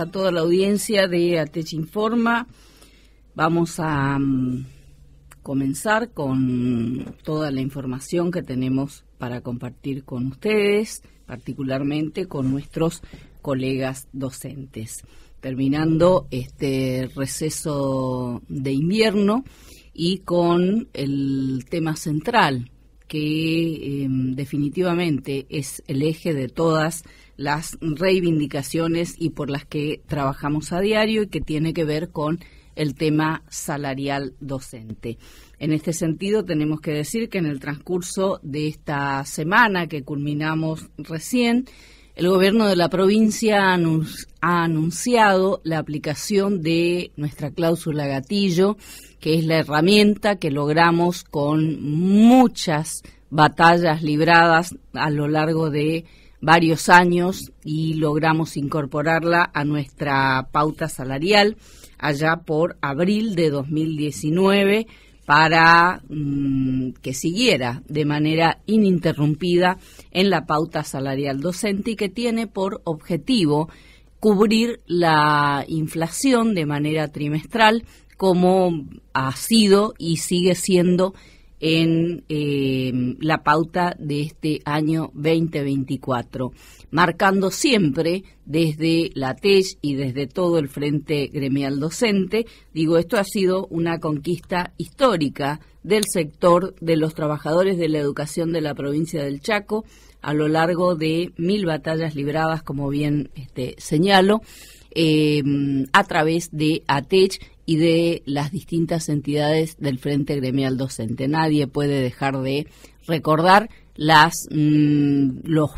a toda la audiencia de Atech Informa. Vamos a mm, comenzar con toda la información que tenemos para compartir con ustedes, particularmente con nuestros colegas docentes. Terminando este receso de invierno y con el tema central que em, definitivamente es el eje de todas las reivindicaciones y por las que trabajamos a diario y que tiene que ver con el tema salarial docente. En este sentido, tenemos que decir que en el transcurso de esta semana que culminamos recién, el gobierno de la provincia ha anunciado la aplicación de nuestra cláusula gatillo, que es la herramienta que logramos con muchas batallas libradas a lo largo de varios años y logramos incorporarla a nuestra pauta salarial allá por abril de 2019 para mm, que siguiera de manera ininterrumpida en la pauta salarial docente y que tiene por objetivo cubrir la inflación de manera trimestral como ha sido y sigue siendo en eh, la pauta de este año 2024, marcando siempre desde la TES y desde todo el Frente Gremial Docente, digo, esto ha sido una conquista histórica del sector de los trabajadores de la educación de la provincia del Chaco a lo largo de mil batallas libradas, como bien este, señalo, Em, a través de ATECH y de las distintas entidades del Frente Gremial Docente. Nadie puede dejar de recordar las, mm, los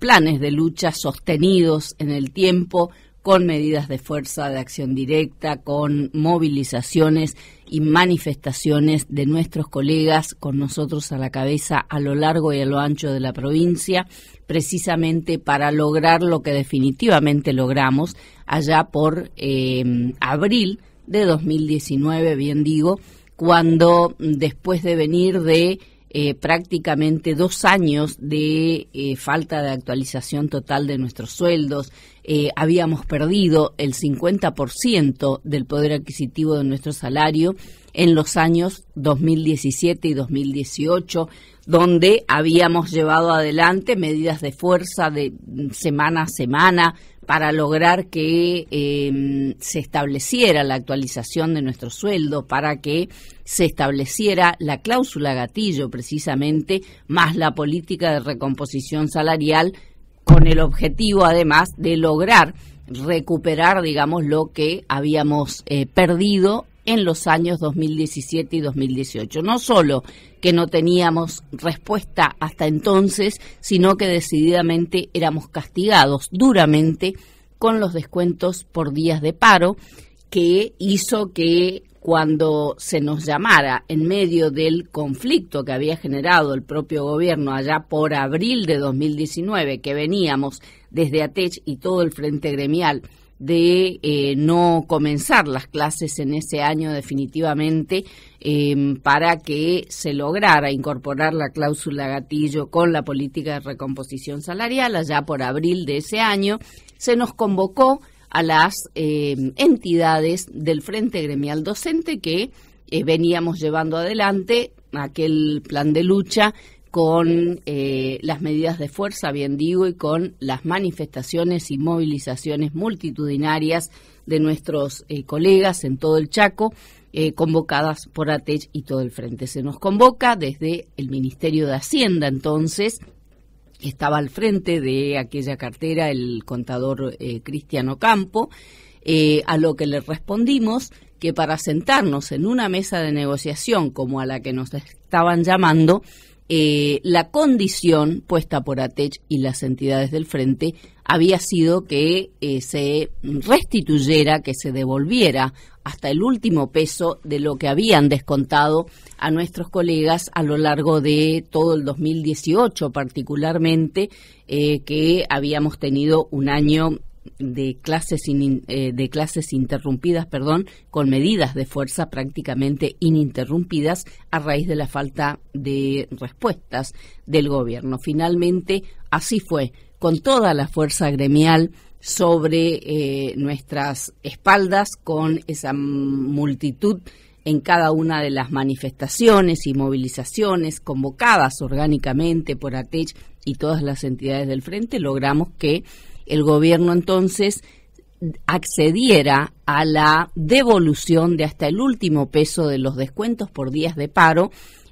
planes de lucha sostenidos en el tiempo con medidas de fuerza, de acción directa, con movilizaciones y manifestaciones de nuestros colegas con nosotros a la cabeza a lo largo y a lo ancho de la provincia precisamente para lograr lo que definitivamente logramos allá por eh, abril de 2019, bien digo, cuando después de venir de eh, prácticamente dos años de eh, falta de actualización total de nuestros sueldos, habíamos perdido el 50% del poder adquisitivo de nuestro salario en los años 2017 y 2018, donde habíamos llevado adelante medidas de fuerza de semana a semana para lograr que em, se estableciera la actualización de nuestro sueldo, para que se estableciera la cláusula gatillo precisamente, más la política de recomposición salarial, con el objetivo además de lograr recuperar, digamos, lo que habíamos eh, perdido en los años 2017 y 2018. No solo que no teníamos respuesta hasta entonces, sino que decididamente éramos castigados duramente con los descuentos por días de paro, que hizo que cuando se nos llamara en medio del conflicto que había generado el propio gobierno allá por abril de 2019, que veníamos desde ATECH y todo el Frente Gremial de eh, no comenzar las clases en ese año definitivamente em, para que se lograra incorporar la cláusula gatillo con la política de recomposición salarial allá por abril de ese año se nos convocó a las em, entidades del Frente Gremial Docente que eh, veníamos llevando adelante aquel plan de lucha con eh, las medidas de fuerza, bien digo, y con las manifestaciones y movilizaciones multitudinarias de nuestros eh, colegas en todo el Chaco, eh, convocadas por ATECH y todo el frente. Se nos convoca desde el Ministerio de Hacienda, entonces, que estaba al frente de aquella cartera el contador Cristiano Campo, a lo que le respondimos que para sentarnos en una mesa de negociación como a la que nos estaban llamando, eh, la condición puesta por ATECH y las entidades del frente había sido que eh, se restituyera, que se devolviera hasta el último peso de lo que habían descontado a nuestros colegas a lo largo de todo el 2018 particularmente, eh, que habíamos tenido un año de clases, eh, de clases interrumpidas, perdón, con medidas de fuerza prácticamente ininterrumpidas a raíz de la falta de respuestas del gobierno. Finalmente, así fue, con toda la fuerza gremial sobre eh, nuestras espaldas, con esa multitud en cada una de las manifestaciones y movilizaciones convocadas orgánicamente por ATECH y todas las entidades del frente, logramos que el gobierno entonces accediera a la devolución de hasta el último peso de los descuentos por días de paro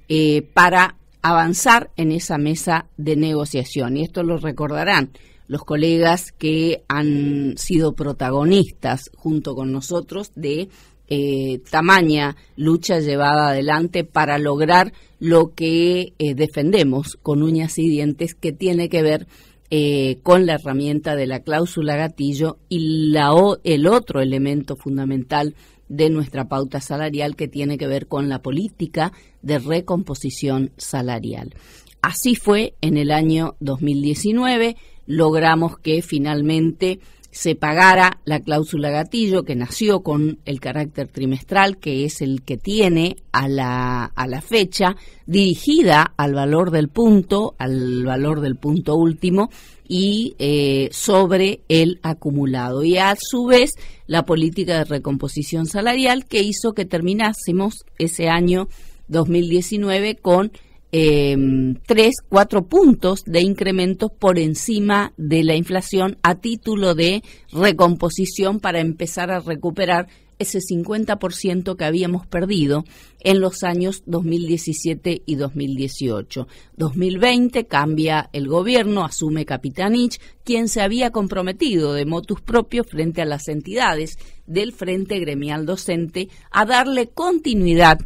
eh, para avanzar en esa mesa de negociación. Y esto lo recordarán los colegas que han sido protagonistas junto con nosotros de eh, tamaña lucha llevada adelante para lograr lo que eh, defendemos con uñas y dientes que tiene que ver eh, con la herramienta de la cláusula gatillo y la o, el otro elemento fundamental de nuestra pauta salarial que tiene que ver con la política de recomposición salarial. Así fue en el año 2019, logramos que finalmente se pagara la cláusula gatillo que nació con el carácter trimestral que es el que tiene a la, a la fecha dirigida al valor del punto, al valor del punto último y eh, sobre el acumulado. Y a su vez la política de recomposición salarial que hizo que terminásemos ese año 2019 con Em, tres, cuatro puntos de incremento por encima de la inflación a título de recomposición para empezar a recuperar ese 50% que habíamos perdido en los años 2017 y 2018. 2020 cambia el gobierno, asume Capitanich, quien se había comprometido de motus propio frente a las entidades del Frente Gremial Docente a darle continuidad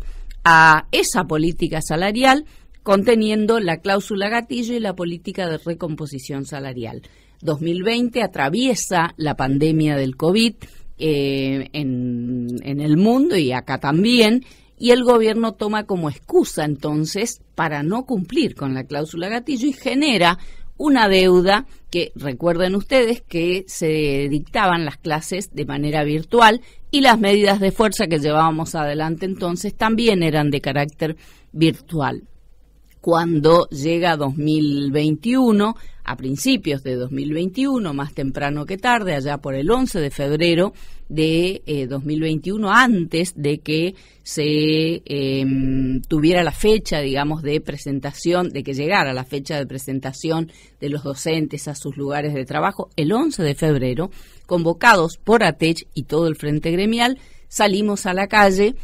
a esa política salarial conteniendo la cláusula gatillo y la política de recomposición salarial. 2020 atraviesa la pandemia del COVID eh, en el mundo y acá también, y el gobierno toma como excusa entonces para no cumplir con la cláusula gatillo y genera una deuda que recuerden ustedes que se dictaban las clases de manera virtual y las medidas de fuerza que llevábamos adelante entonces también eran de carácter virtual cuando llega 2021, a principios de 2021, más temprano que tarde, allá por el 11 de febrero de 2021, eh, antes de que se em, tuviera la fecha, digamos, de presentación, de que llegara la fecha de presentación de los docentes a sus lugares de trabajo, el 11 de febrero, convocados por ATECH y todo el Frente Gremial, salimos a la calle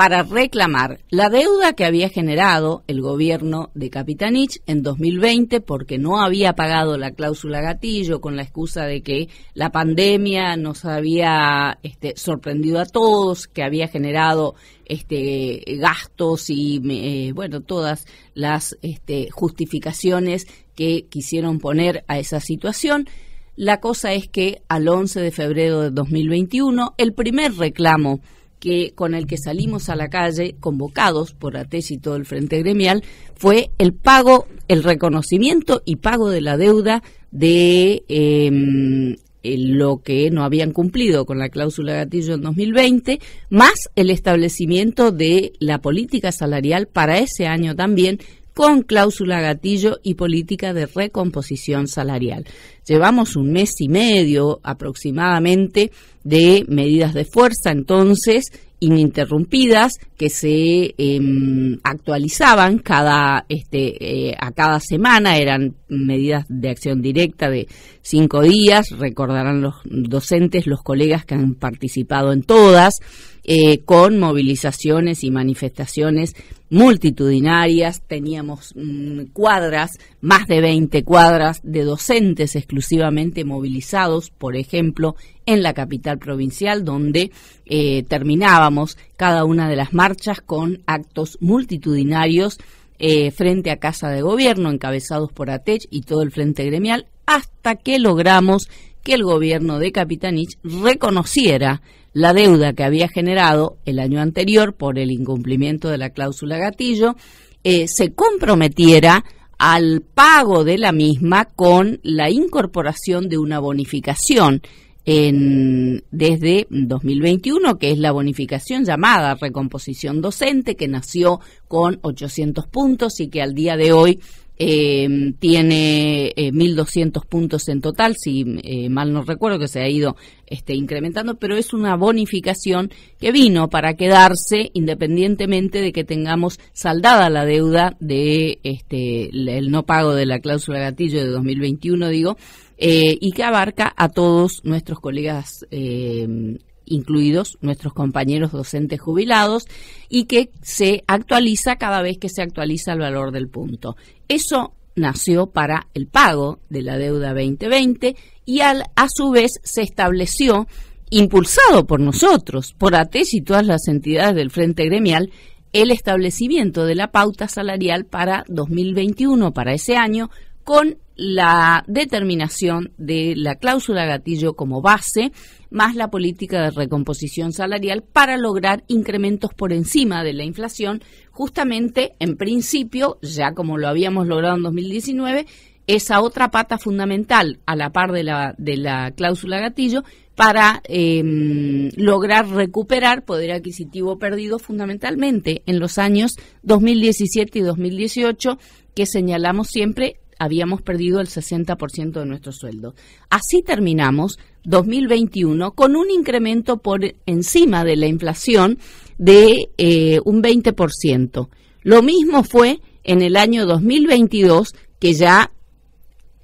para reclamar la deuda que había generado el gobierno de Capitanich en 2020 porque no había pagado la cláusula gatillo con la excusa de que la pandemia nos había este, sorprendido a todos, que había generado este, gastos y eh, bueno todas las este, justificaciones que quisieron poner a esa situación. La cosa es que al 11 de febrero de 2021 el primer reclamo que con el que salimos a la calle convocados por ATES y todo el Frente Gremial fue el pago, el reconocimiento y pago de la deuda de em, eh, lo que no habían cumplido con la cláusula gatillo en 2020, más el establecimiento de la política salarial para ese año también, con cláusula gatillo y política de recomposición salarial. Llevamos un mes y medio aproximadamente de medidas de fuerza entonces ininterrumpidas que se em, actualizaban cada este eh, a cada semana eran medidas de acción directa de cinco días recordarán los docentes los colegas que han participado en todas eh, con movilizaciones y manifestaciones multitudinarias, teníamos mm, cuadras, más de 20 cuadras de docentes exclusivamente movilizados, por ejemplo, en la capital provincial, donde eh, terminábamos cada una de las marchas con actos multitudinarios eh, frente a Casa de Gobierno, encabezados por ATECH y todo el Frente Gremial, hasta que logramos que el gobierno de Capitanich reconociera la deuda que había generado el año anterior por el incumplimiento de la cláusula gatillo, eh, se comprometiera al pago de la misma con la incorporación de una bonificación en, desde 2021, que es la bonificación llamada recomposición docente, que nació con 800 puntos y que al día de hoy Em, eh, tiene 1.200 puntos en total, si eh, mal no recuerdo, que se ha ido este, incrementando, pero es una bonificación que vino para quedarse independientemente de que tengamos saldada la deuda de este, el no pago de la cláusula gatillo de 2021, digo, eh, y que abarca a todos nuestros colegas em, incluidos nuestros compañeros docentes jubilados, y que se actualiza cada vez que se actualiza el valor del punto. Eso nació para el pago de la deuda 2020 y al, a su vez se estableció, impulsado por nosotros, por ATES y todas las entidades del Frente Gremial, el establecimiento de la pauta salarial para 2021, para ese año, con la determinación de la cláusula gatillo como base, más la política de recomposición salarial para lograr incrementos por encima de la inflación, justamente en principio, ya como lo habíamos logrado en 2019, esa otra pata fundamental a la par de la, de la cláusula gatillo para em, lograr recuperar poder adquisitivo perdido fundamentalmente en los años 2017 y 2018 que señalamos siempre habíamos perdido el 60% de nuestro sueldo. Así terminamos 2021 con un incremento por encima de la inflación de eh, un 20%. Lo mismo fue en el año 2022, que ya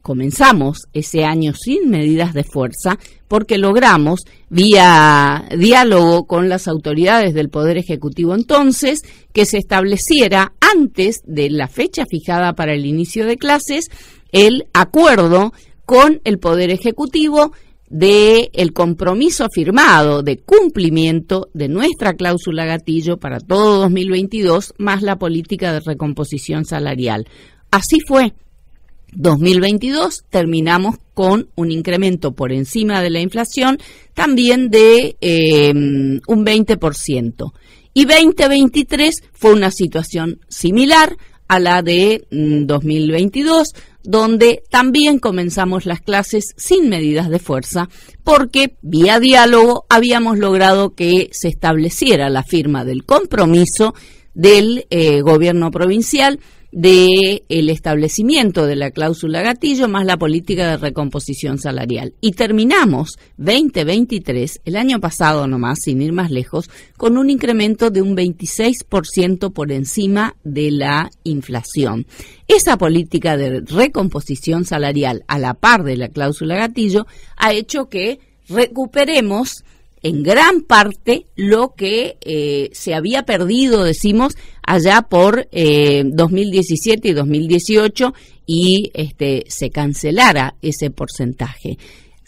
comenzamos ese año sin medidas de fuerza porque logramos, vía diálogo con las autoridades del Poder Ejecutivo entonces, que se estableciera antes de la fecha fijada para el inicio de clases el acuerdo con el Poder Ejecutivo de el compromiso firmado de cumplimiento de nuestra cláusula gatillo para todo 2022 más la política de recomposición salarial. Así fue. 2022 terminamos con un incremento por encima de la inflación también de em, un 20%. Y 2023 fue una situación similar a la de 2022, mm, donde también comenzamos las clases sin medidas de fuerza, porque vía diálogo habíamos logrado que se estableciera la firma del compromiso del eh, gobierno provincial de el establecimiento de la cláusula gatillo más la política de recomposición salarial. Y terminamos 2023, el año pasado nomás, sin ir más lejos, con un incremento de un 26% por encima de la inflación. Esa política de recomposición salarial a la par de la cláusula gatillo ha hecho que recuperemos en gran parte lo que eh, se había perdido, decimos, allá por 2017 eh, y 2018 y este, se cancelara ese porcentaje.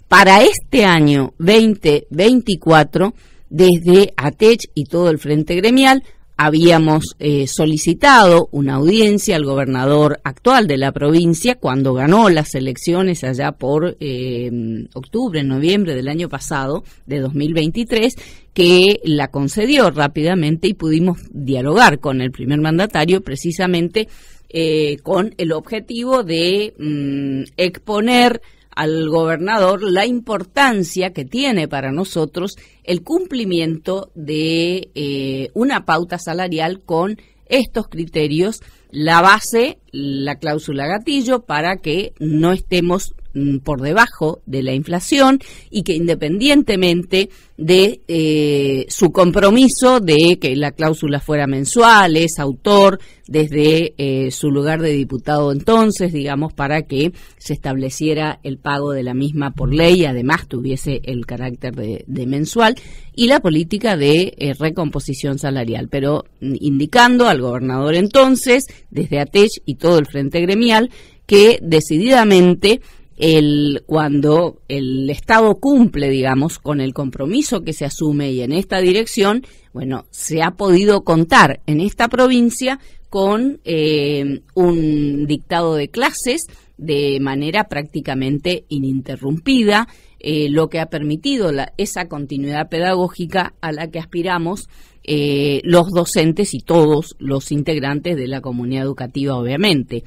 Para este año 2024, desde ATECH y todo el Frente Gremial, habíamos eh, solicitado una audiencia al gobernador actual de la provincia cuando ganó las elecciones allá por eh, octubre, noviembre del año pasado, de 2023, que la concedió rápidamente y pudimos dialogar con el primer mandatario precisamente eh, con el objetivo de mm, exponer al gobernador la importancia que tiene para nosotros el cumplimiento de eh, una pauta salarial con estos criterios, la base, la cláusula gatillo, para que no estemos Mm, por debajo de la inflación y que independientemente de eh, su compromiso de que la cláusula fuera mensual, es autor desde eh, su lugar de diputado entonces, digamos, para que se estableciera el pago de la misma por ley, además tuviese el carácter de, mensual, y la política de eh, recomposición salarial, pero mm, indicando al gobernador entonces, desde ATECH y todo el Frente Gremial, que decididamente el, cuando el Estado cumple, digamos, con el compromiso que se asume y en esta dirección, bueno, se ha podido contar en esta provincia con eh, un dictado de clases de manera prácticamente ininterrumpida, eh, lo que ha permitido la, esa continuidad pedagógica a la que aspiramos eh, los docentes y todos los integrantes de la comunidad educativa, obviamente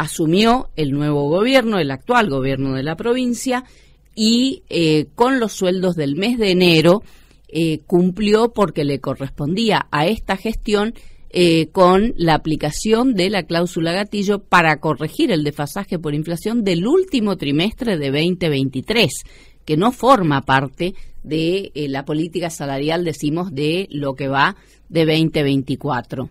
asumió el nuevo gobierno, el actual gobierno de la provincia, y eh, con los sueldos del mes de enero eh, cumplió porque le correspondía a esta gestión eh, con la aplicación de la cláusula gatillo para corregir el desfasaje por inflación del último trimestre de 2023, que no forma parte de la política salarial, decimos, de lo que va de 2024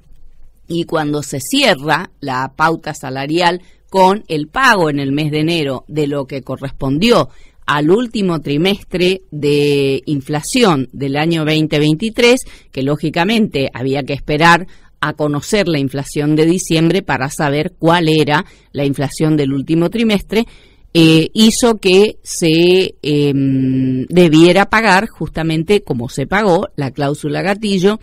y cuando se cierra la pauta salarial con el pago en el mes de enero de lo que correspondió al último trimestre de inflación del año 2023, que lógicamente había que esperar a conocer la inflación de diciembre para saber cuál era la inflación del último trimestre, eh, hizo que se em, debiera pagar justamente como se pagó la cláusula gatillo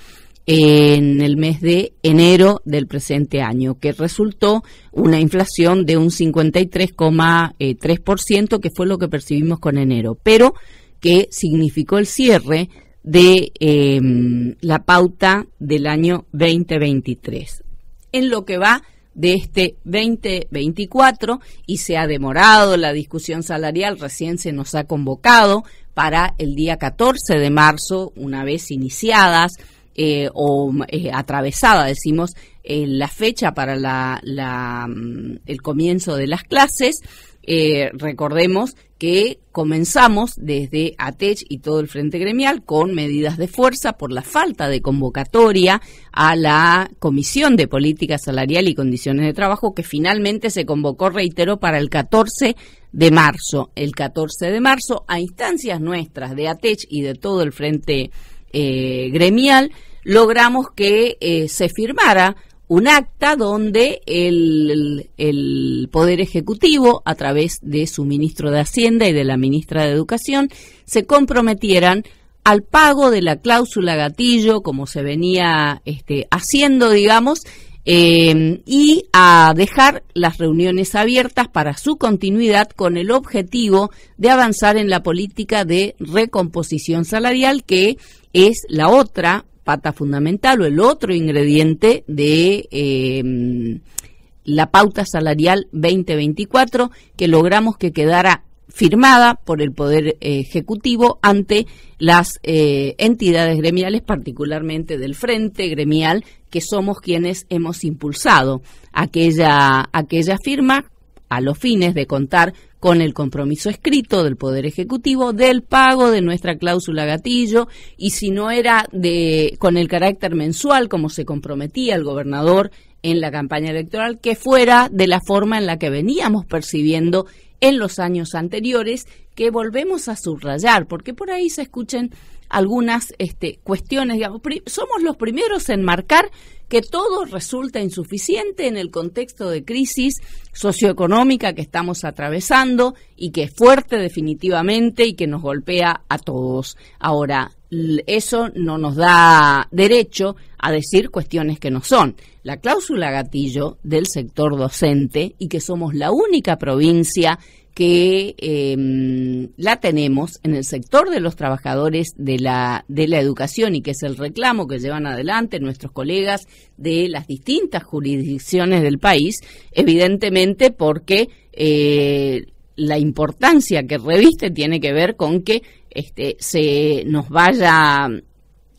en el mes de enero del presente año, que resultó una inflación de un 53,3%, que fue lo que percibimos con enero, pero que significó el cierre de em, la pauta del año 2023. En lo que va de este 2024 y se ha demorado la discusión salarial, recién se nos ha convocado para el día 14 de marzo, una vez iniciadas eh, o eh, atravesada, decimos, eh, la fecha para la, mm, el comienzo de las clases. recordemos que comenzamos desde ATECH y todo el Frente Gremial con medidas de fuerza por la falta de convocatoria a la Comisión de Política Salarial y Condiciones de Trabajo que finalmente se convocó, reitero, para el 14 de marzo. El 14 de marzo, a instancias nuestras de ATECH y de todo el Frente Gremial, eh, gremial, logramos que eh, se firmara un acta donde el, Poder Ejecutivo, a través de su ministro de Hacienda y de la ministra de Educación, se comprometieran al pago de la cláusula gatillo, como se venía este, haciendo, digamos, em, y a dejar las reuniones abiertas para su continuidad con el objetivo de avanzar en la política de recomposición salarial que es la otra pata fundamental o el otro ingrediente de em, la pauta salarial 2024 que logramos que quedara firmada por el Poder Ejecutivo ante las eh, entidades gremiales, particularmente del Frente Gremial, que somos quienes hemos impulsado aquella, aquella firma a los fines de contar con el compromiso escrito del Poder Ejecutivo del pago de nuestra cláusula gatillo y si no era de, con el carácter mensual como se comprometía el gobernador en la campaña electoral, que fuera de la forma en la que veníamos percibiendo en los años anteriores, que volvemos a subrayar, porque por ahí se escuchen algunas este, cuestiones. somos los primeros en marcar que todo resulta insuficiente en el contexto de crisis socioeconómica que estamos atravesando y que es fuerte definitivamente y que nos golpea a todos. Ahora, eso no nos da derecho a decir cuestiones que no son. La cláusula gatillo del sector docente y que somos la única provincia que em, la tenemos en el sector de los trabajadores de la, de la educación y que es el reclamo que llevan adelante nuestros colegas de las distintas jurisdicciones del país, evidentemente porque eh, la importancia que reviste tiene que ver con que este, se nos vaya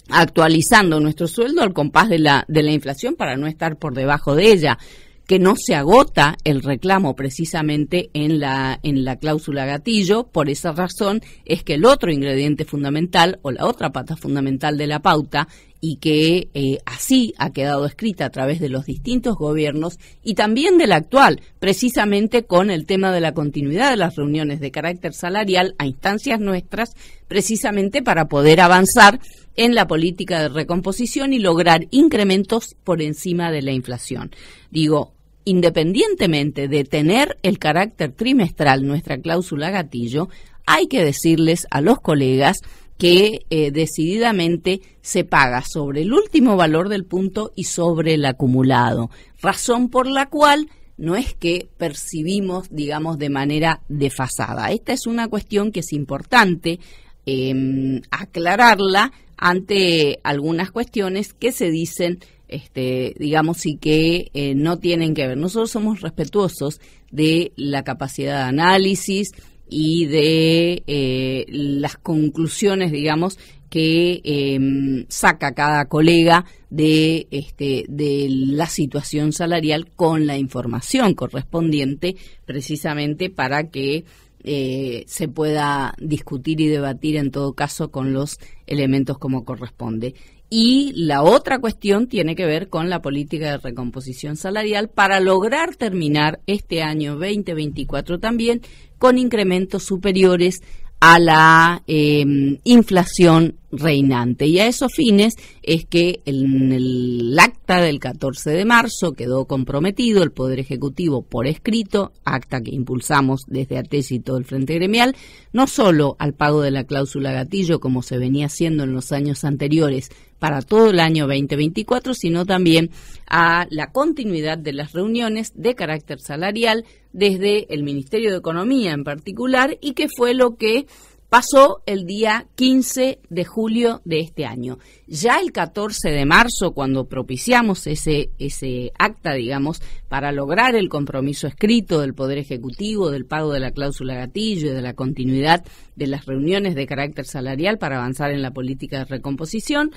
actualizando nuestro sueldo al compás de la, de la inflación para no estar por debajo de ella que no se agota el reclamo precisamente en la, en la cláusula gatillo. Por esa razón es que el otro ingrediente fundamental o la otra pata fundamental de la pauta y que eh, así ha quedado escrita a través de los distintos gobiernos y también del actual, precisamente con el tema de la continuidad de las reuniones de carácter salarial a instancias nuestras, precisamente para poder avanzar en la política de recomposición y lograr incrementos por encima de la inflación. Digo, independientemente de tener el carácter trimestral, nuestra cláusula gatillo, hay que decirles a los colegas que eh, decididamente se paga sobre el último valor del punto y sobre el acumulado, razón por la cual no es que percibimos, digamos, de manera desfasada. Esta es una cuestión que es importante em, aclararla ante algunas cuestiones que se dicen este, digamos, y que eh, no tienen que ver. Nosotros somos respetuosos de la capacidad de análisis y de eh, las conclusiones, digamos, que em, saca cada colega de, este, de la situación salarial con la información correspondiente, precisamente para que eh, se pueda discutir y debatir en todo caso con los elementos como corresponde. Y la otra cuestión tiene que ver con la política de recomposición salarial para lograr terminar este año 2024 también con incrementos superiores a la em, inflación reinante. Y a esos fines es que en el acta del 14 de marzo quedó comprometido el Poder Ejecutivo por escrito, acta que impulsamos desde atesito y el Frente Gremial, no solo al pago de la cláusula gatillo como se venía haciendo en los años anteriores para todo el año 2024, sino también a la continuidad de las reuniones de carácter salarial desde el Ministerio de Economía en particular y que fue lo que pasó el día 15 de julio de este año. Ya el 14 de marzo, cuando propiciamos ese, ese acta, digamos, para lograr el compromiso escrito del Poder Ejecutivo, del pago de la cláusula gatillo y de la continuidad de las reuniones de carácter salarial para avanzar en la política de recomposición,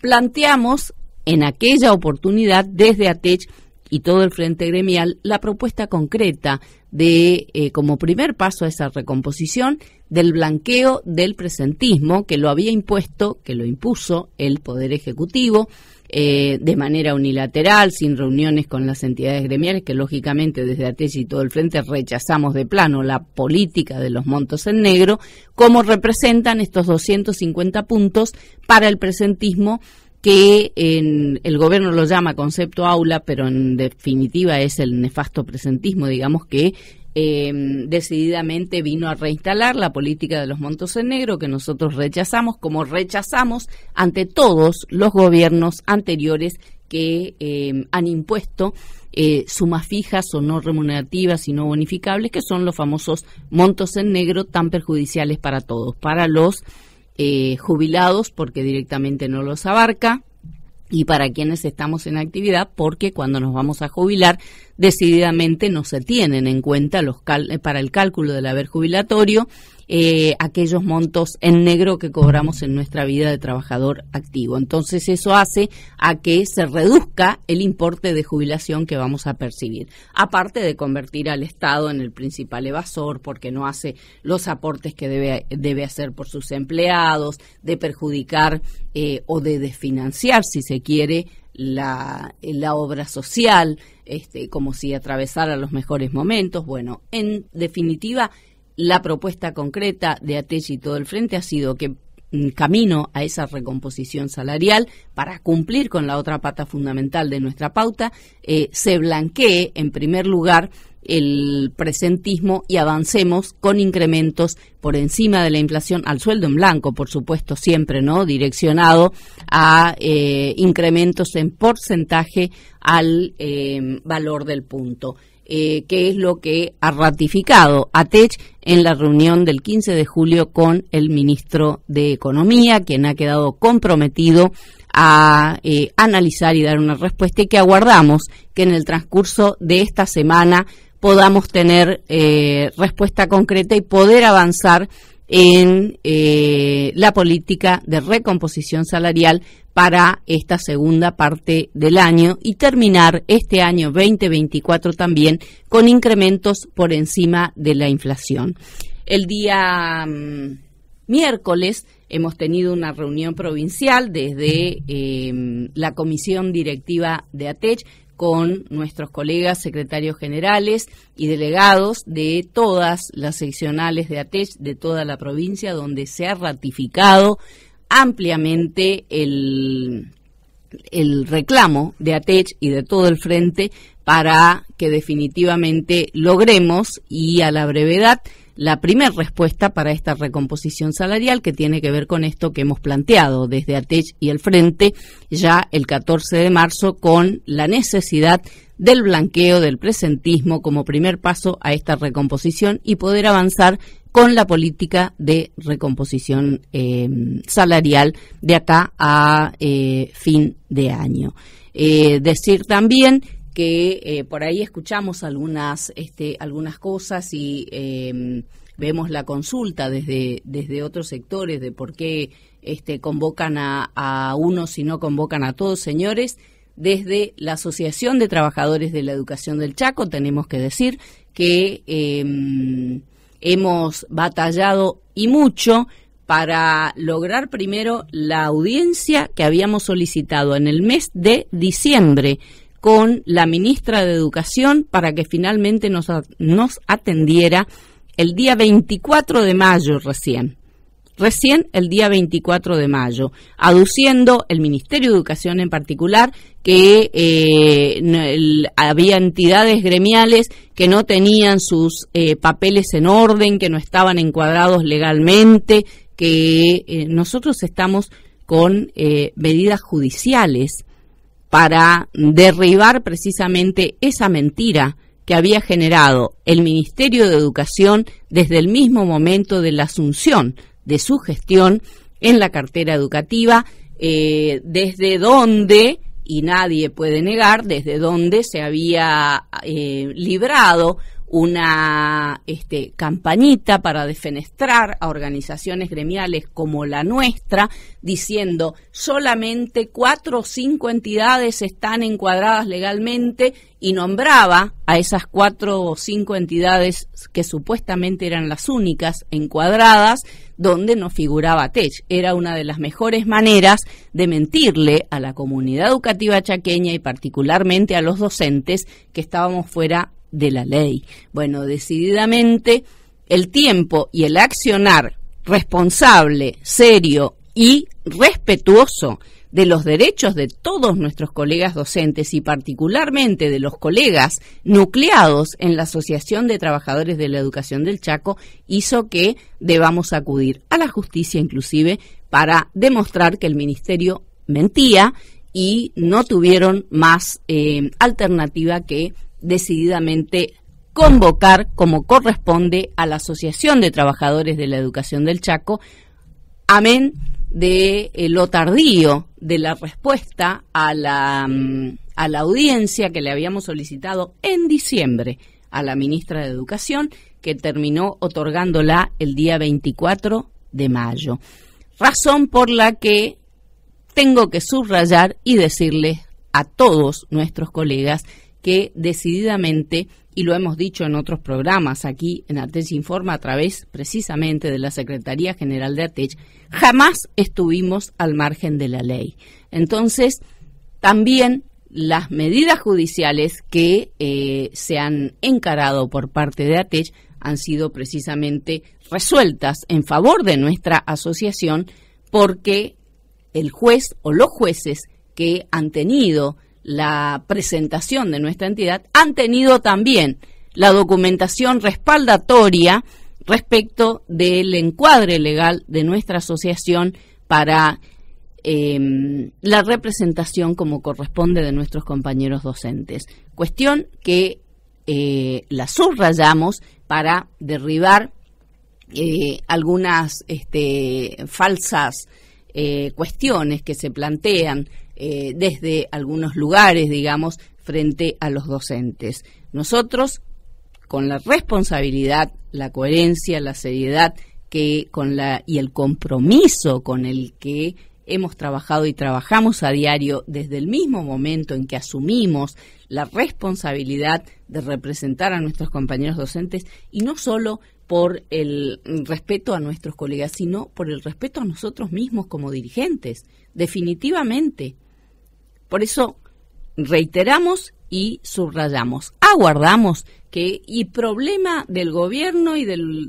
planteamos en aquella oportunidad desde ATECH y todo el Frente Gremial la propuesta concreta de, eh, como primer paso a esa recomposición, del blanqueo del presentismo que lo había impuesto, que lo impuso el Poder Ejecutivo, eh, de manera unilateral, sin reuniones con las entidades gremiales, que lógicamente desde ATES y todo el frente rechazamos de plano la política de los montos en negro, como representan estos 250 puntos para el presentismo que en, el gobierno lo llama concepto aula, pero en definitiva es el nefasto presentismo, digamos que Em, decididamente vino a reinstalar la política de los montos en negro que nosotros rechazamos, como rechazamos ante todos los gobiernos anteriores que em, han impuesto eh, sumas fijas o no remunerativas y no bonificables, que son los famosos montos en negro tan perjudiciales para todos, para los eh, jubilados porque directamente no los abarca, y para quienes estamos en actividad, porque cuando nos vamos a jubilar, decididamente no se tienen en cuenta los eh, para el cálculo del haber jubilatorio eh, aquellos montos en negro que cobramos en nuestra vida de trabajador activo. Entonces eso hace a que se reduzca el importe de jubilación que vamos a percibir, aparte de convertir al Estado en el principal evasor porque no hace los aportes que debe, debe hacer por sus empleados, de perjudicar eh, o de desfinanciar, si se quiere, la, la, obra social, este, como si atravesara los mejores momentos. Bueno, en definitiva, la propuesta concreta de Atechi y todo el frente ha sido que mm, camino a esa recomposición salarial para cumplir con la otra pata fundamental de nuestra pauta, eh, se blanquee en primer lugar el presentismo y avancemos con incrementos por encima de la inflación al sueldo en blanco, por supuesto, siempre, ¿no? Direccionado a eh, incrementos en porcentaje al eh, valor del punto eh, que es lo que ha ratificado ATECH en la reunión del 15 de julio con el ministro de Economía, quien ha quedado comprometido a eh, analizar y dar una respuesta y que aguardamos que en el transcurso de esta semana podamos tener eh, respuesta concreta y poder avanzar en eh, la política de recomposición salarial para esta segunda parte del año y terminar este año 2024 también con incrementos por encima de la inflación. El día mm, miércoles hemos tenido una reunión provincial desde eh, la comisión directiva de ATECH con nuestros colegas secretarios generales y delegados de todas las seccionales de ATECH de toda la provincia, donde se ha ratificado ampliamente el, el reclamo de ATECH y de todo el frente para que definitivamente logremos y a la brevedad la primera respuesta para esta recomposición salarial que tiene que ver con esto que hemos planteado desde ATECH y el Frente ya el 14 de marzo con la necesidad del blanqueo, del presentismo como primer paso a esta recomposición y poder avanzar con la política de recomposición eh, salarial de acá a eh, fin de año. Eh, decir también que eh, por ahí escuchamos algunas, este, algunas cosas y em, vemos la consulta desde, desde otros sectores de por qué este, convocan a, a unos y no convocan a todos, señores. Desde la Asociación de Trabajadores de la Educación del Chaco tenemos que decir que em, hemos batallado y mucho para lograr primero la audiencia que habíamos solicitado en el mes de diciembre con la ministra de Educación para que finalmente nos, nos atendiera el día 24 de mayo recién recién el día 24 de mayo, aduciendo el Ministerio de Educación en particular que eh, había entidades gremiales que no tenían sus eh, papeles en orden, que no estaban encuadrados legalmente, que eh, nosotros estamos con medidas judiciales para derribar precisamente esa mentira que había generado el Ministerio de Educación desde el mismo momento de la asunción de su gestión en la cartera educativa, eh, desde donde, y nadie puede negar, desde donde se había eh, librado una este, campañita para defenestrar a organizaciones gremiales como la nuestra, diciendo solamente cuatro o cinco entidades están encuadradas legalmente y nombraba a esas cuatro o cinco entidades que supuestamente eran las únicas encuadradas donde no figuraba TECH. Era una de las mejores maneras de mentirle a la comunidad educativa chaqueña y particularmente a los docentes que estábamos fuera de la ley. Bueno, decididamente el tiempo y el accionar responsable, serio y respetuoso de los derechos de todos nuestros colegas docentes y particularmente de los colegas nucleados en la Asociación de Trabajadores de la Educación del Chaco hizo que debamos acudir a la justicia inclusive para demostrar que el Ministerio mentía y no tuvieron más eh, alternativa que decididamente convocar, como corresponde, a la Asociación de Trabajadores de la Educación del Chaco, amén de eh, lo tardío de la respuesta a la, mm, a la audiencia que le habíamos solicitado en diciembre a la ministra de Educación, que terminó otorgándola el día 24 de mayo. Razón por la que tengo que subrayar y decirles a todos nuestros colegas que decididamente, y lo hemos dicho en otros programas aquí en ATECH Informa a través precisamente de la Secretaría General de ATECH, jamás estuvimos al margen de la ley. Entonces, también las medidas judiciales que eh, se han encarado por parte de ATECH han sido precisamente resueltas en favor de nuestra asociación porque el juez o los jueces que han tenido la presentación de nuestra entidad, han tenido también la documentación respaldatoria respecto del encuadre legal de nuestra asociación para em, la representación como corresponde de nuestros compañeros docentes. Cuestión que eh, la subrayamos para derribar eh, algunas este, falsas eh, cuestiones que se plantean eh, desde algunos lugares, digamos, frente a los docentes. Nosotros, con la responsabilidad, la coherencia, la seriedad que con la y el compromiso con el que hemos trabajado y trabajamos a diario desde el mismo momento en que asumimos la responsabilidad de representar a nuestros compañeros docentes y no solo por el respeto a nuestros colegas, sino por el respeto a nosotros mismos como dirigentes. Definitivamente, por eso reiteramos y subrayamos. Aguardamos que y problema del gobierno y del,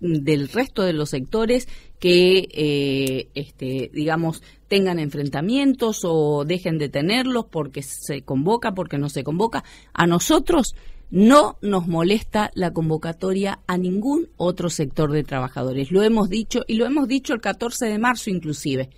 del resto de los sectores que, eh, este, digamos, tengan enfrentamientos o dejen de tenerlos porque se convoca, porque no se convoca. A nosotros no nos molesta la convocatoria a ningún otro sector de trabajadores. Lo hemos dicho y lo hemos dicho el 14 de marzo inclusive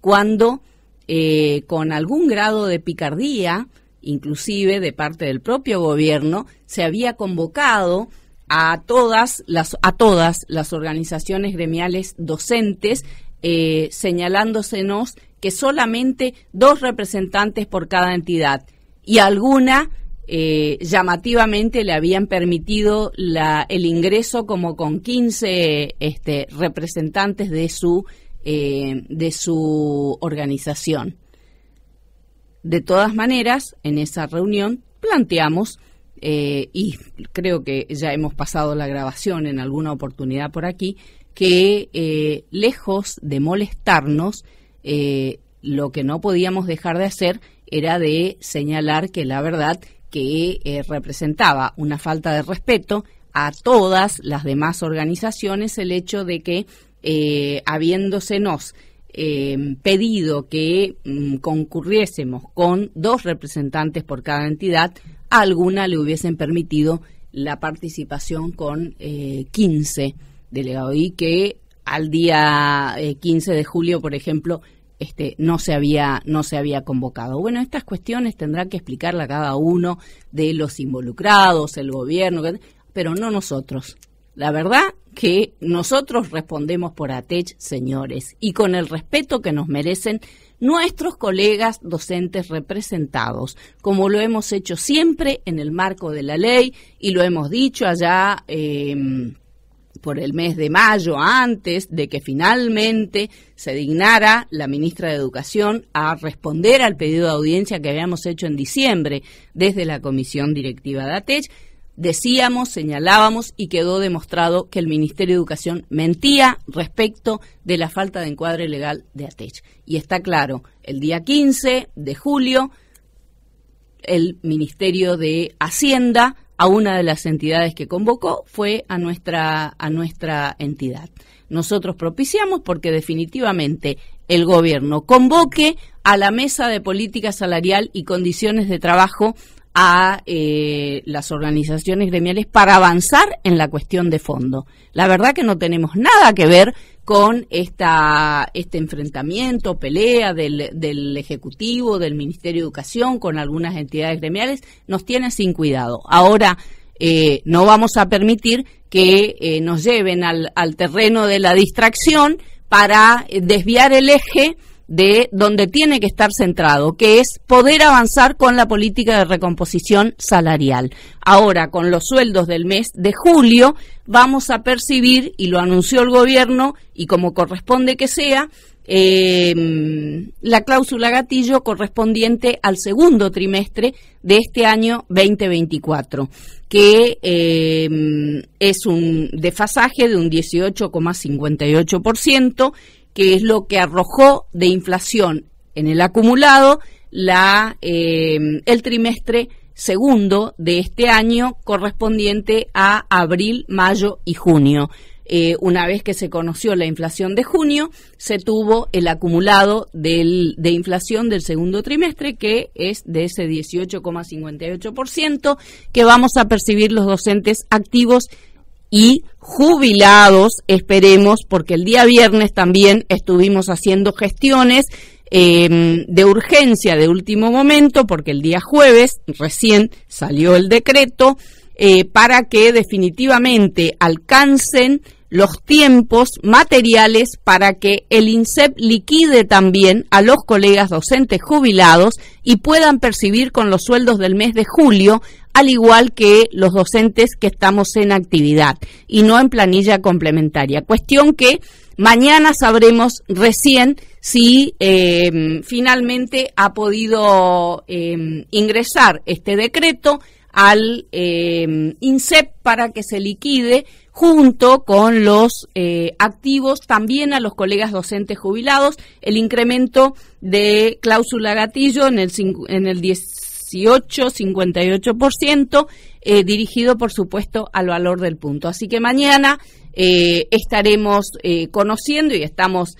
cuando eh, con algún grado de picardía, inclusive de parte del propio gobierno, se había convocado a todas las, a todas las organizaciones gremiales docentes, eh, señalándosenos que solamente dos representantes por cada entidad y alguna eh, llamativamente le habían permitido la, el ingreso como con 15 este, representantes de su eh, de su organización. De todas maneras, en esa reunión planteamos, eh, y creo que ya hemos pasado la grabación en alguna oportunidad por aquí, que eh, lejos de molestarnos, lo que no podíamos dejar de hacer era de señalar que la verdad que representaba una falta de respeto a todas las demás organizaciones el hecho de que eh, habiéndosenos eh, pedido que mm, concurriésemos con dos representantes por cada entidad, alguna le hubiesen permitido la participación con eh, 15 delegados y que al día 15 eh, de julio, por ejemplo, este, no se había no se había convocado. Bueno, estas cuestiones tendrá que explicarla cada uno de los involucrados, el gobierno, pero no nosotros. La verdad que nosotros respondemos por ATECH, señores, y con el respeto que nos merecen nuestros colegas docentes representados, como lo hemos hecho siempre en el marco de la ley y lo hemos dicho allá. Em, por el mes de mayo, antes de que finalmente se dignara la ministra de Educación a responder al pedido de audiencia que habíamos hecho en diciembre desde la comisión directiva de ATECH, decíamos, señalábamos y quedó demostrado que el Ministerio de Educación mentía respecto de la falta de encuadre legal de ATECH. Y está claro, el día 15 de julio, el Ministerio de Hacienda, a una de las entidades que convocó, fue a nuestra, a nuestra entidad. Nosotros propiciamos porque definitivamente el gobierno convoque a la mesa de política salarial y condiciones de trabajo a eh, las organizaciones gremiales para avanzar en la cuestión de fondo. La verdad que no tenemos nada que ver con esta, este enfrentamiento, pelea del, del Ejecutivo, del Ministerio de Educación, con algunas entidades gremiales, nos tiene sin cuidado. Ahora, eh, no vamos a permitir que eh, nos lleven al, al terreno de la distracción para desviar el eje de donde tiene que estar centrado, que es poder avanzar con la política de recomposición salarial. Ahora, con los sueldos del mes de julio, vamos a percibir, y lo anunció el gobierno, y como corresponde que sea, em, la cláusula gatillo correspondiente al segundo trimestre de este año 2024, que em, es un desfasaje de un 18,58% que es lo que arrojó de inflación en el acumulado la, eh, el trimestre segundo de este año correspondiente a abril, mayo y junio. Eh, una vez que se conoció la inflación de junio, se tuvo el acumulado de inflación del segundo trimestre, que es de ese 18,58%, que vamos a percibir los docentes activos y jubilados, esperemos, porque el día viernes también estuvimos haciendo gestiones em, de urgencia de último momento, porque el día jueves recién salió el decreto, eh, para que definitivamente alcancen los tiempos materiales para que el INSEP liquide también a los colegas docentes jubilados y puedan percibir con los sueldos del mes de julio, al igual que los docentes que estamos en actividad y no en planilla complementaria. Cuestión que mañana sabremos recién si eh, finalmente ha podido eh, ingresar este decreto al eh, INSEP para que se liquide junto con los eh, activos, también a los colegas docentes jubilados, el incremento de cláusula gatillo en el, en el 18, 58%, eh, dirigido por supuesto al valor del punto. Así que mañana eh, estaremos conociendo y estamos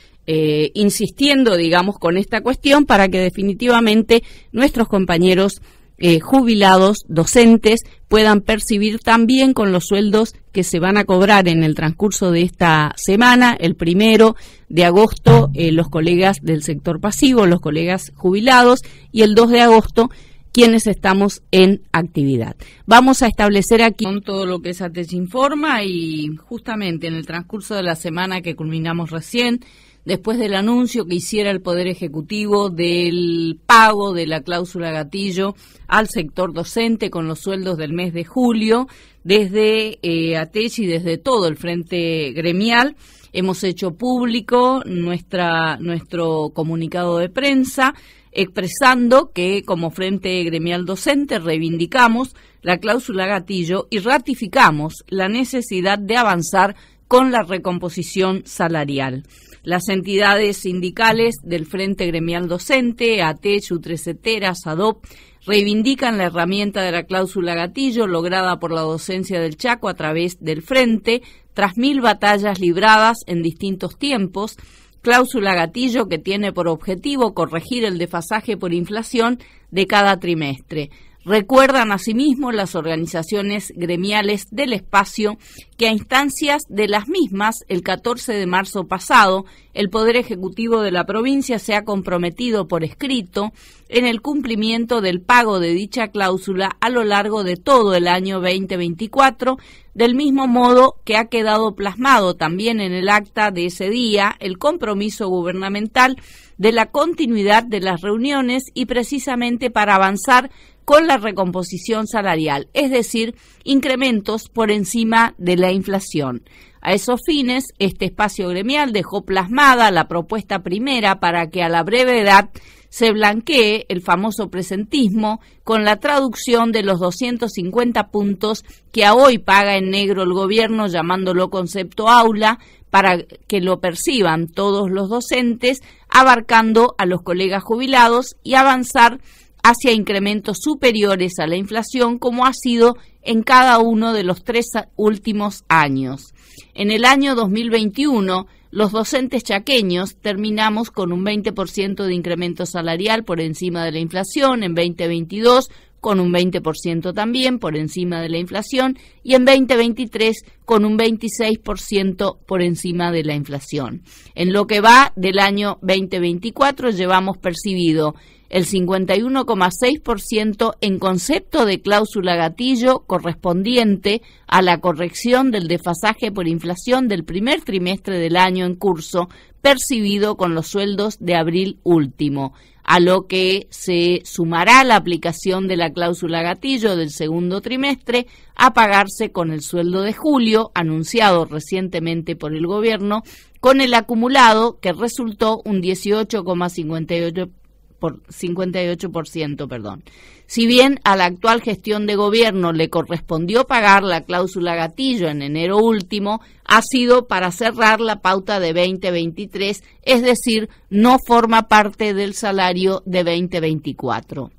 insistiendo, digamos, con esta cuestión para que definitivamente nuestros compañeros eh, jubilados, docentes, puedan percibir también con los sueldos que se van a cobrar en el transcurso de esta semana, el primero de agosto, eh, los colegas del sector pasivo, los colegas jubilados, y el 2 de agosto, quienes estamos en actividad. Vamos a establecer aquí con todo lo que se desinforma Informa y justamente en el transcurso de la semana que culminamos recién, después del anuncio que hiciera el Poder Ejecutivo del pago de la cláusula gatillo al sector docente con los sueldos del mes de julio, desde eh, y desde todo el Frente Gremial. Hemos hecho público nuestro comunicado de prensa expresando que como Frente Gremial Docente reivindicamos la cláusula gatillo y ratificamos la necesidad de avanzar con la recomposición salarial. Las entidades sindicales del Frente Gremial Docente, ATECH, etera SADOP, reivindican la herramienta de la cláusula gatillo lograda por la docencia del Chaco a través del Frente, tras mil batallas libradas en distintos tiempos, cláusula gatillo que tiene por objetivo corregir el desfasaje por inflación de cada trimestre. Recuerdan asimismo las organizaciones gremiales del espacio que a instancias de las mismas, el 14 de marzo pasado, el Poder Ejecutivo de la provincia se ha comprometido por escrito en el cumplimiento del pago de dicha cláusula a lo largo de todo el año 2024, del mismo modo que ha quedado plasmado también en el acta de ese día el compromiso gubernamental de la continuidad de las reuniones y precisamente para avanzar con la recomposición salarial, es decir, incrementos por encima de la inflación. A esos fines, este espacio gremial dejó plasmada la propuesta primera para que a la brevedad se blanquee el famoso presentismo con la traducción de los 250 puntos que a hoy paga en negro el gobierno llamándolo concepto aula para que lo perciban todos los docentes, abarcando a los colegas jubilados y avanzar hacia incrementos superiores a la inflación como ha sido en cada uno de los tres últimos años. En el año 2021, los docentes chaqueños terminamos con un 20% de incremento salarial por encima de la inflación, en 2022 con un 20% también por encima de la inflación y en 2023 con un 26% por encima de la inflación. En lo que va del año 2024 llevamos percibido el 51,6% en concepto de cláusula gatillo correspondiente a la corrección del desfasaje por inflación del primer trimestre del año en curso percibido con los sueldos de abril último a lo que se sumará la aplicación de la cláusula gatillo del segundo trimestre a pagarse con el sueldo de julio, anunciado recientemente por el gobierno, con el acumulado que resultó un 18,58% por 58%, perdón. Si bien a la actual gestión de gobierno le correspondió pagar la cláusula gatillo en enero último, ha sido para cerrar la pauta de 2023, es decir, no forma parte del salario de 2024.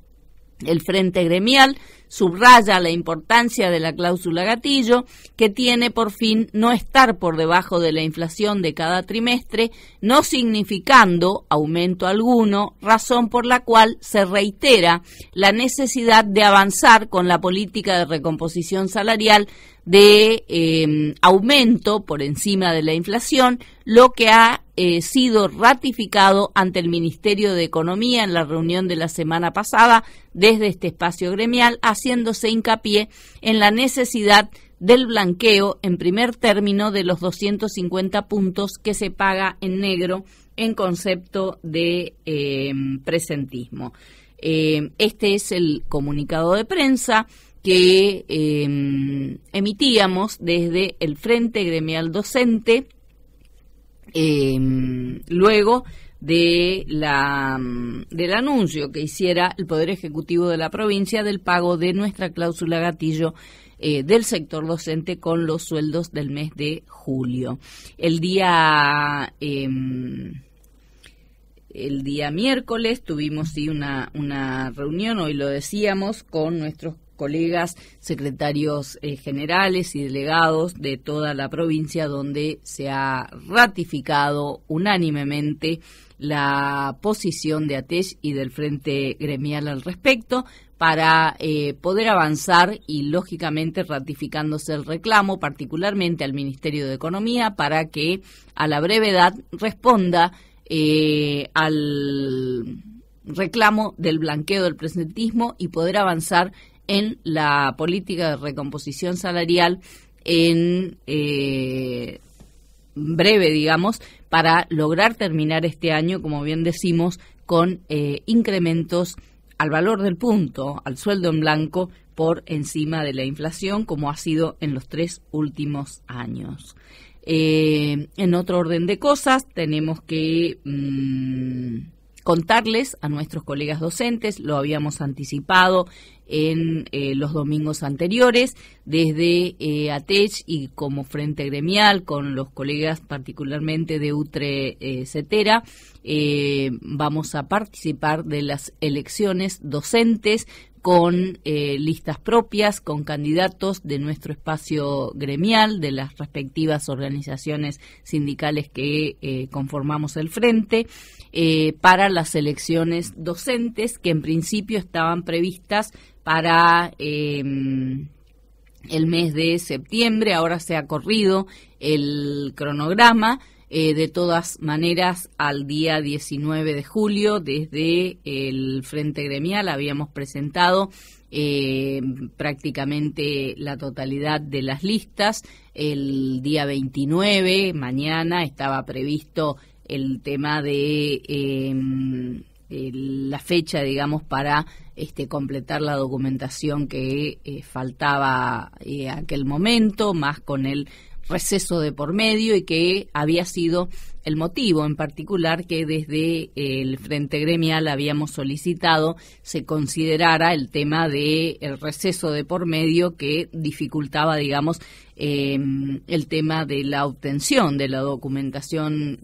El Frente Gremial subraya la importancia de la cláusula gatillo, que tiene por fin no estar por debajo de la inflación de cada trimestre, no significando aumento alguno, razón por la cual se reitera la necesidad de avanzar con la política de recomposición salarial de em, aumento por encima de la inflación, lo que ha eh, sido ratificado ante el Ministerio de Economía en la reunión de la semana pasada desde este espacio gremial, haciéndose hincapié en la necesidad del blanqueo en primer término de los 250 puntos que se paga en negro en concepto de em, presentismo. Em, este es el comunicado de prensa que em, emitíamos desde el Frente Gremial Docente, em, luego de la, del anuncio que hiciera el Poder Ejecutivo de la provincia del pago de nuestra cláusula gatillo eh, del sector docente con los sueldos del mes de julio. El día em, el día miércoles tuvimos sí, una, una reunión, hoy lo decíamos, con nuestros colegas secretarios eh, generales y delegados de toda la provincia donde se ha ratificado unánimemente la posición de ATESH y del Frente Gremial al respecto para eh, poder avanzar y lógicamente ratificándose el reclamo particularmente al Ministerio de Economía para que a la brevedad responda eh, al reclamo del blanqueo del presentismo y poder avanzar en la política de recomposición salarial en eh, breve, digamos, para lograr terminar este año, como bien decimos, con eh, incrementos al valor del punto, al sueldo en blanco, por encima de la inflación, como ha sido en los tres últimos años. Eh, en otro orden de cosas, tenemos que mm, contarles a nuestros colegas docentes, lo habíamos anticipado en eh, los domingos anteriores, desde eh, ATECH y como Frente Gremial, con los colegas particularmente de UTRE eh, eh vamos a participar de las elecciones docentes con eh, listas propias, con candidatos de nuestro espacio gremial, de las respectivas organizaciones sindicales que conformamos el frente, para las elecciones docentes que en principio estaban previstas para em, el mes de septiembre. Ahora se ha corrido el cronograma. Eh, de todas maneras, al día 19 de julio, desde el Frente Gremial, habíamos presentado em, prácticamente la totalidad de las listas. El día 29, mañana, estaba previsto el tema de em, este, la fecha, digamos, para este, completar la documentación que eh, faltaba en eh, aquel momento, más con el receso de por medio y que había sido el motivo en particular que desde eh, el Frente Gremial habíamos solicitado se considerara el tema de el receso de por medio que dificultaba, digamos, em, el tema de la obtención de la documentación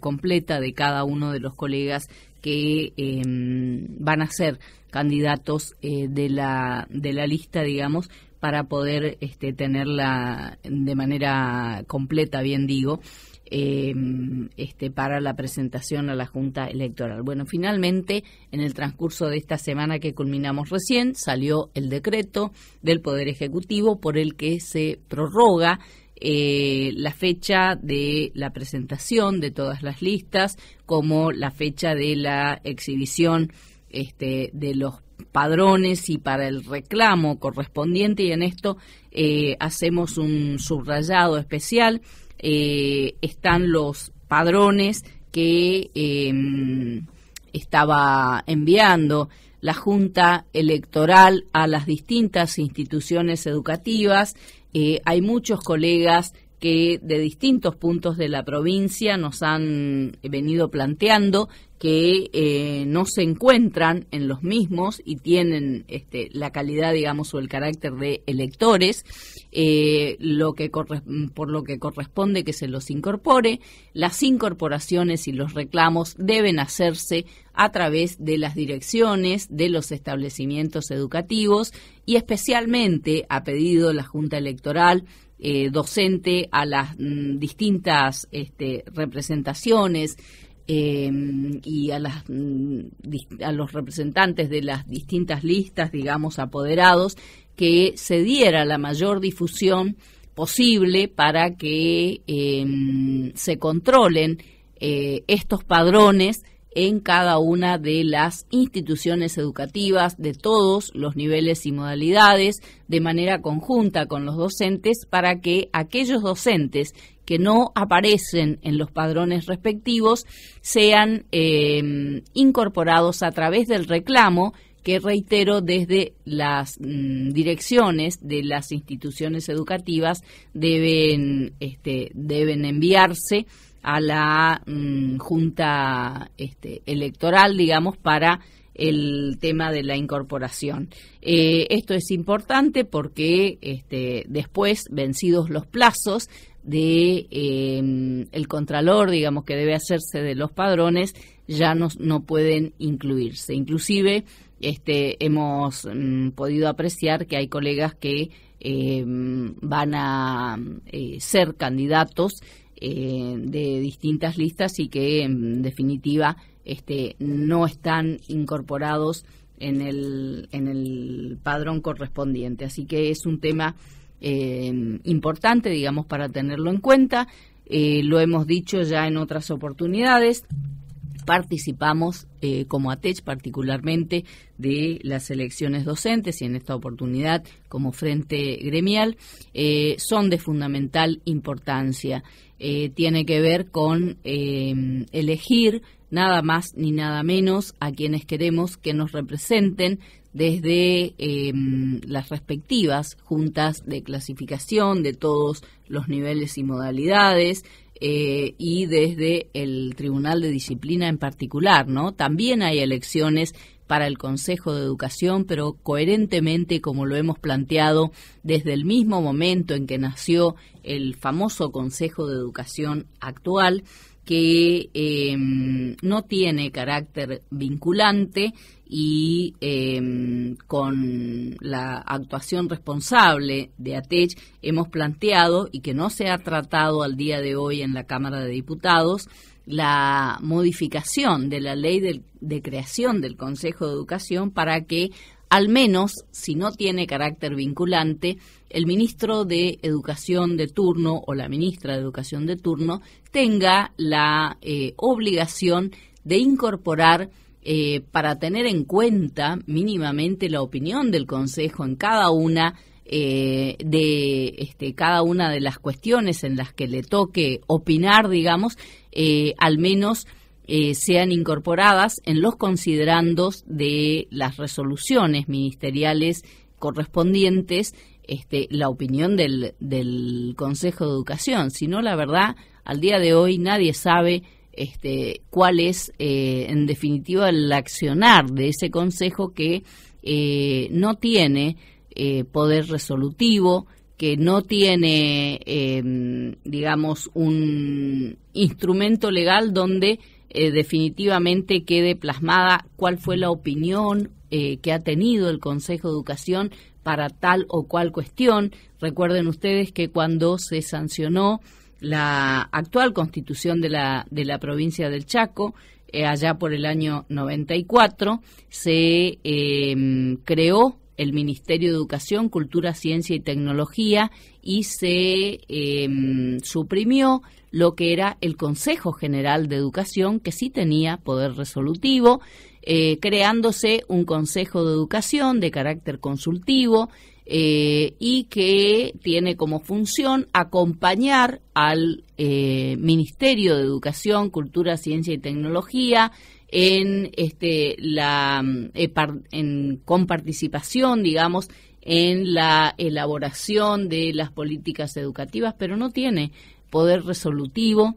completa de cada uno de los colegas que em, van a ser candidatos eh, de, la, de la lista, digamos, para poder este, tenerla de manera completa, bien digo, em, este, para la presentación a la Junta Electoral. Bueno, finalmente, en el transcurso de esta semana que culminamos recién, salió el decreto del Poder Ejecutivo por el que se prorroga eh, la fecha de la presentación de todas las listas, como la fecha de la exhibición este, de los padrones y para el reclamo correspondiente y en esto eh, hacemos un subrayado especial. Eh, están los padrones que em, estaba enviando la Junta Electoral a las distintas instituciones educativas eh, hay muchos colegas que de distintos puntos de la provincia nos han venido planteando que eh, no se encuentran en los mismos y tienen este, la calidad, digamos, o el carácter de electores, eh, lo que por lo que corresponde que se los incorpore. Las incorporaciones y los reclamos deben hacerse a través de las direcciones de los establecimientos educativos y especialmente a pedido la Junta Electoral eh, docente a las mm, distintas este, representaciones em, y a, las, mm, a los representantes de las distintas listas, digamos, apoderados, que se diera la mayor difusión posible para que em, se controlen eh, estos padrones en cada una de las instituciones educativas de todos los niveles y modalidades de manera conjunta con los docentes para que aquellos docentes que no aparecen en los padrones respectivos sean eh, incorporados a través del reclamo que reitero desde las mm, direcciones de las instituciones educativas deben, este, deben enviarse a la mm, Junta este, Electoral, digamos, para el tema de la incorporación. Eh, esto es importante porque este, después, vencidos los plazos de em, el contralor, digamos, que debe hacerse de los padrones, ya no, no pueden incluirse. Inclusive este, hemos mm, podido apreciar que hay colegas que em, van a eh, ser candidatos eh, de distintas listas y que en definitiva este, no están incorporados en el, en el padrón correspondiente. Así que es un tema eh, importante, digamos, para tenerlo en cuenta. Eh, lo hemos dicho ya en otras oportunidades. Participamos como ATECH particularmente de las elecciones docentes y en esta oportunidad como frente gremial. son de fundamental importancia. Eh, tiene que ver con eh, elegir nada más ni nada menos a quienes queremos que nos representen desde eh, las respectivas juntas de clasificación de todos los niveles y modalidades y desde el Tribunal de Disciplina en particular, ¿no? También hay elecciones para el Consejo de Educación, pero coherentemente como lo hemos planteado desde el mismo momento en que nació el famoso Consejo de Educación actual, que em, no tiene carácter vinculante y em, con la actuación responsable de ATECH hemos planteado y que no se ha tratado al día de hoy en la Cámara de Diputados la modificación de la ley de creación del Consejo de Educación para que al menos, si no tiene carácter vinculante, el ministro de Educación de turno o la ministra de Educación de turno tenga la eh, obligación de incorporar eh, para tener en cuenta mínimamente la opinión del Consejo en cada una eh, de este, cada una de las cuestiones en las que le toque opinar, digamos, al menos eh, sean incorporadas en los considerandos de las resoluciones ministeriales correspondientes este, la opinión del, Consejo de Educación. Si no, la verdad, al día de hoy nadie sabe este, cuál es, eh, en definitiva, el accionar de ese Consejo que eh, no tiene poder resolutivo, que no tiene, em, digamos, un instrumento legal donde eh, definitivamente quede plasmada cuál fue la opinión eh, que ha tenido el Consejo de Educación para tal o cual cuestión. Recuerden ustedes que cuando se sancionó la actual constitución de la, de la provincia del Chaco, eh, allá por el año 94, se creó el Ministerio de Educación, Cultura, Ciencia y Tecnología y se em, suprimió lo que era el Consejo General de Educación, que sí tenía poder resolutivo, eh, creándose un Consejo de Educación de carácter consultivo eh, y que tiene como función acompañar al eh, Ministerio de Educación, Cultura, Ciencia y Tecnología en este la eh, en, con participación, digamos, en la elaboración de las políticas educativas, pero no tiene poder resolutivo,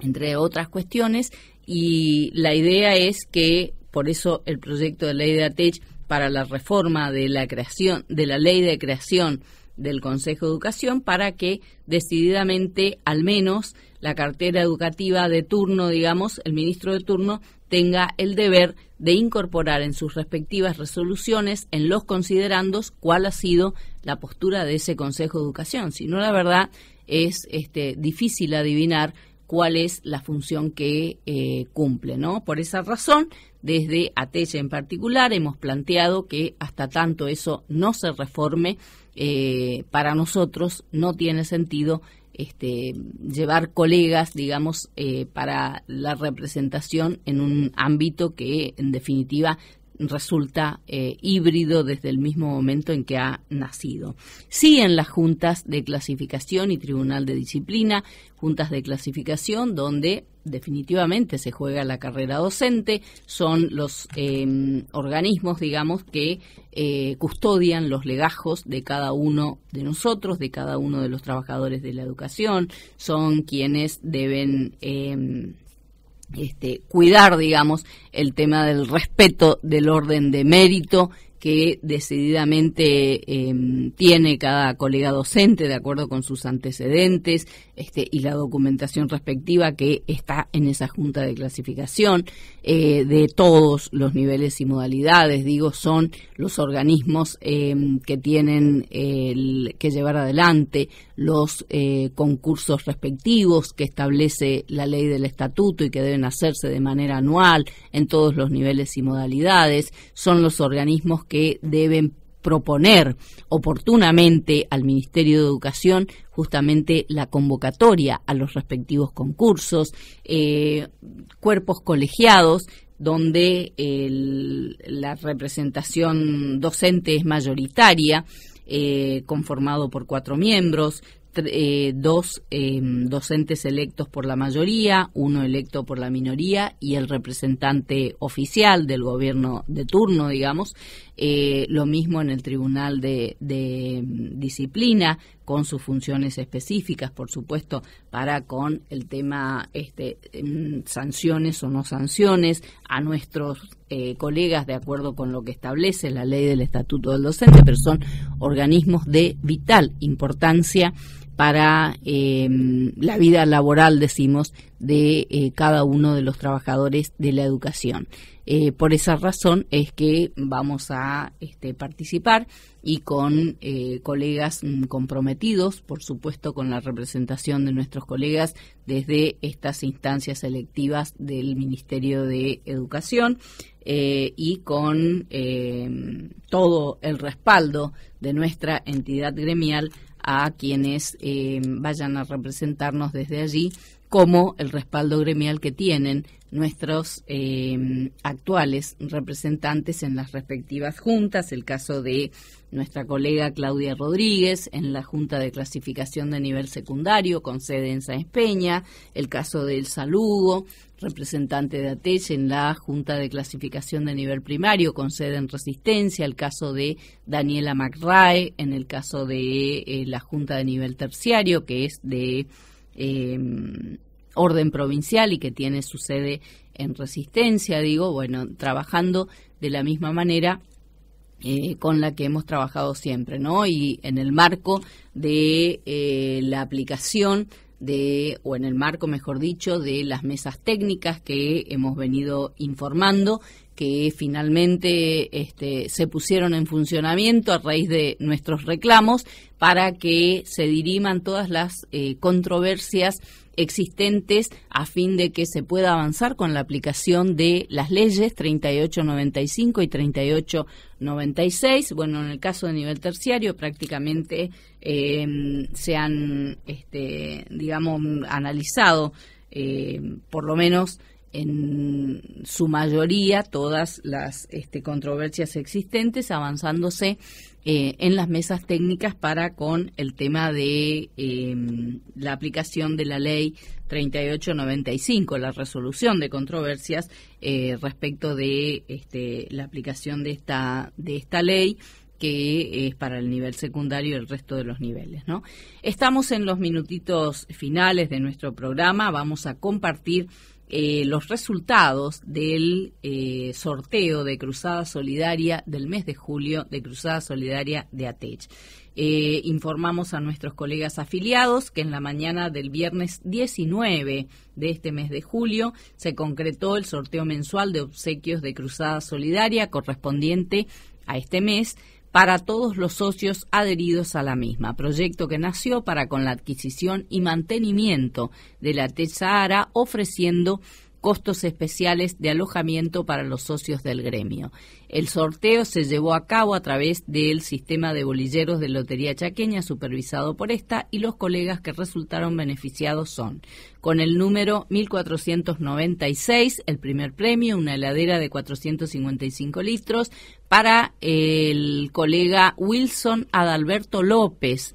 entre otras cuestiones, y la idea es que, por eso el proyecto de ley de ATECH para la reforma de la creación, de la ley de creación del Consejo de Educación, para que decididamente, al menos, la cartera educativa de turno, digamos, el ministro de turno, tenga el deber de incorporar en sus respectivas resoluciones, en los considerandos, cuál ha sido la postura de ese Consejo de Educación. Si no, la verdad es este, difícil adivinar cuál es la función que eh, cumple, ¿no? Por esa razón, desde Atella en particular, hemos planteado que hasta tanto eso no se reforme, eh, para nosotros no tiene sentido este, llevar colegas, digamos, eh, para la representación en un ámbito que, en definitiva, resulta eh, híbrido desde el mismo momento en que ha nacido. Sí en las juntas de clasificación y tribunal de disciplina, juntas de clasificación donde definitivamente se juega la carrera docente, son los em, organismos, digamos, que eh, custodian los legajos de cada uno de nosotros, de cada uno de los trabajadores de la educación, son quienes deben... Em, este, cuidar, digamos, el tema del respeto del orden de mérito que decididamente em, tiene cada colega docente de acuerdo con sus antecedentes este, y la documentación respectiva que está en esa junta de clasificación eh, de todos los niveles y modalidades. Digo, son los organismos em, que tienen que llevar adelante los eh, concursos respectivos que establece la ley del estatuto y que deben hacerse de manera anual en todos los niveles y modalidades. Son los organismos que deben proponer oportunamente al Ministerio de Educación justamente la convocatoria a los respectivos concursos, eh, cuerpos colegiados donde la representación docente es mayoritaria, eh, conformado por cuatro miembros, eh, dos em, docentes electos por la mayoría, uno electo por la minoría y el representante oficial del gobierno de turno, digamos. Eh, lo mismo en el Tribunal de, em, Disciplina, con sus funciones específicas, por supuesto, para con el tema este, em, sanciones o no sanciones a nuestros eh, colegas de acuerdo con lo que establece la ley del estatuto del docente, pero son organismos de vital importancia para em, la vida laboral, decimos, de eh, cada uno de los trabajadores de la educación. Eh, por esa razón es que vamos a este, participar y con eh, colegas mm, comprometidos, por supuesto, con la representación de nuestros colegas desde estas instancias electivas del Ministerio de Educación y con em, todo el respaldo de nuestra entidad gremial a quienes eh, vayan a representarnos desde allí como el respaldo gremial que tienen nuestros em, actuales representantes en las respectivas juntas, el caso de nuestra colega Claudia Rodríguez en la Junta de Clasificación de Nivel Secundario con sede en San Espeña. el caso del Saludo, representante de Atech en la Junta de Clasificación de Nivel Primario con sede en Resistencia, el caso de Daniela McRae en el caso de eh, la Junta de Nivel Terciario que es de... Em, orden provincial y que tiene su sede en Resistencia, digo, bueno, trabajando de la misma manera eh, con la que hemos trabajado siempre, ¿no? Y en el marco de eh, la aplicación de, o en el marco, mejor dicho, de las mesas técnicas que hemos venido informando que finalmente este, se pusieron en funcionamiento a raíz de nuestros reclamos para que se diriman todas las eh, controversias existentes a fin de que se pueda avanzar con la aplicación de las leyes 3895 y 3896. Bueno, en el caso de nivel terciario prácticamente em, se han, este, digamos, analizado eh, por lo menos en su mayoría todas las este, controversias existentes, avanzándose eh, en las mesas técnicas para con el tema de em, la aplicación de la ley 3895, la resolución de controversias eh, respecto de este, la aplicación de esta, de esta ley que es para el nivel secundario y el resto de los niveles. ¿no? Estamos en los minutitos finales de nuestro programa, vamos a compartir eh, los resultados del eh, sorteo de Cruzada Solidaria del mes de julio de Cruzada Solidaria de ATECH. Eh, informamos a nuestros colegas afiliados que en la mañana del viernes 19 de este mes de julio se concretó el sorteo mensual de obsequios de Cruzada Solidaria correspondiente a este mes para todos los socios adheridos a la misma, proyecto que nació para con la adquisición y mantenimiento de la Sahara ofreciendo costos especiales de alojamiento para los socios del gremio. El sorteo se llevó a cabo a través del sistema de bolilleros de Lotería Chaqueña supervisado por esta y los colegas que resultaron beneficiados son con el número 1496, el primer premio, una heladera de 455 litros para el colega Wilson Adalberto López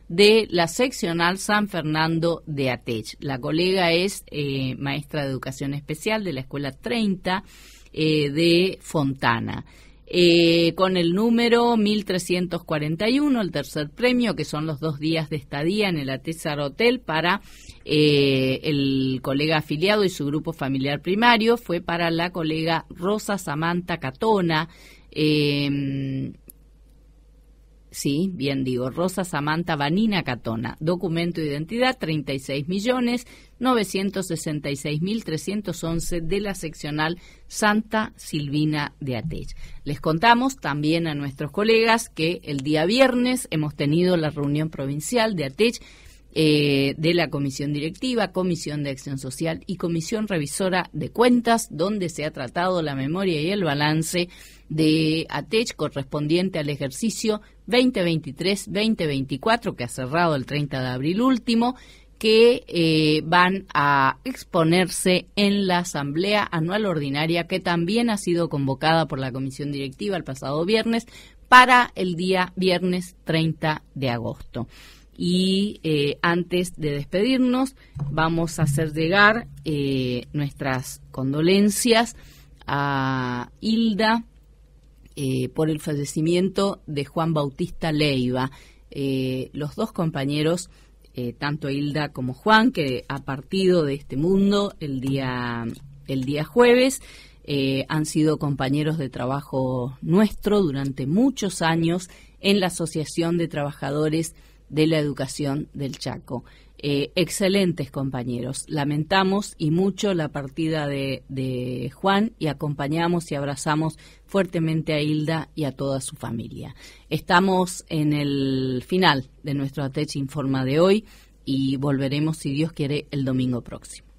de la seccional San Fernando de Atech. La colega es eh, maestra de educación especial de la Escuela 30 eh, de Fontana. Eh, con el número 1341, el tercer premio, que son los dos días de estadía en el Atesar Hotel para el colega afiliado y su grupo familiar primario, fue para la colega Rosa Samantha Catona sí, bien digo, Rosa Samantha Vanina Catona, documento de identidad 36.966.311 millones de la seccional Santa Silvina de Atech. Les contamos también a nuestros colegas que el día viernes hemos tenido la reunión provincial de Atech eh, de la comisión directiva, comisión de acción social y comisión revisora de cuentas, donde se ha tratado la memoria y el balance de ATECH correspondiente al ejercicio 2023-2024, que ha cerrado el 30 de abril último, que eh, van a exponerse en la Asamblea Anual Ordinaria, que también ha sido convocada por la comisión directiva el pasado viernes para el día viernes 30 de agosto y eh, antes de despedirnos vamos a hacer llegar eh, nuestras condolencias a Hilda eh, por el fallecimiento de Juan Bautista Leiva. los dos compañeros, tanto Hilda como Juan, que ha partido de este mundo el día, el día jueves, han sido compañeros de trabajo nuestro durante muchos años en la Asociación de Trabajadores de la educación del Chaco. Eh, excelentes compañeros. Lamentamos y mucho la partida de, Juan y acompañamos y abrazamos fuertemente a Hilda y a toda su familia. Estamos en el final de nuestro Atechi Informa de hoy y volveremos, si Dios quiere, el domingo próximo.